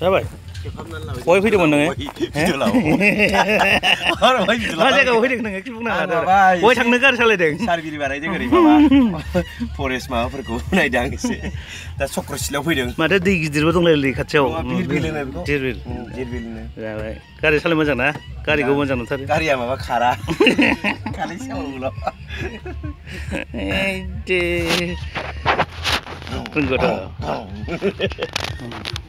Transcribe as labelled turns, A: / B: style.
A: थांनो जाँदै केही
B: गाडी सालिरी बेला फरेस्ट म
C: चक्र फैदि मैले गाडी साल मिको मजा न त
D: गा मैले